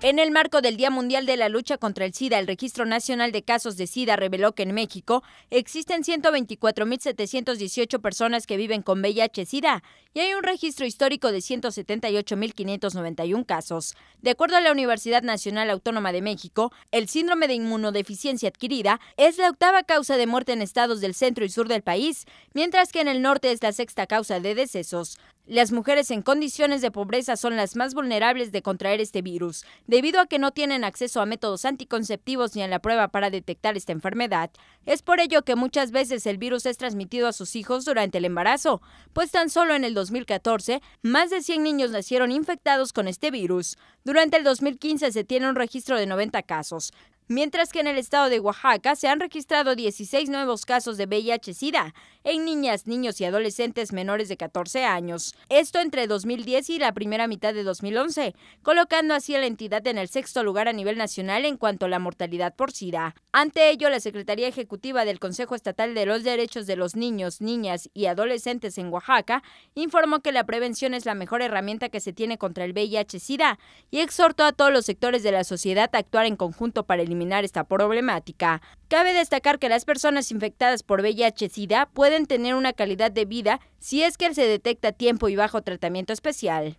En el marco del Día Mundial de la Lucha contra el SIDA, el Registro Nacional de Casos de SIDA reveló que en México existen 124.718 personas que viven con VIH-SIDA y hay un registro histórico de 178.591 casos. De acuerdo a la Universidad Nacional Autónoma de México, el síndrome de inmunodeficiencia adquirida es la octava causa de muerte en estados del centro y sur del país, mientras que en el norte es la sexta causa de decesos. Las mujeres en condiciones de pobreza son las más vulnerables de contraer este virus debido a que no tienen acceso a métodos anticonceptivos ni a la prueba para detectar esta enfermedad. Es por ello que muchas veces el virus es transmitido a sus hijos durante el embarazo, pues tan solo en el 2014 más de 100 niños nacieron infectados con este virus. Durante el 2015 se tiene un registro de 90 casos mientras que en el estado de Oaxaca se han registrado 16 nuevos casos de VIH-Sida en niñas, niños y adolescentes menores de 14 años. Esto entre 2010 y la primera mitad de 2011, colocando así a la entidad en el sexto lugar a nivel nacional en cuanto a la mortalidad por SIDA. Ante ello, la Secretaría Ejecutiva del Consejo Estatal de los Derechos de los Niños, Niñas y Adolescentes en Oaxaca informó que la prevención es la mejor herramienta que se tiene contra el VIH-Sida y exhortó a todos los sectores de la sociedad a actuar en conjunto para eliminar esta problemática. Cabe destacar que las personas infectadas por VIH-Sida pueden tener una calidad de vida si es que se detecta a tiempo y bajo tratamiento especial.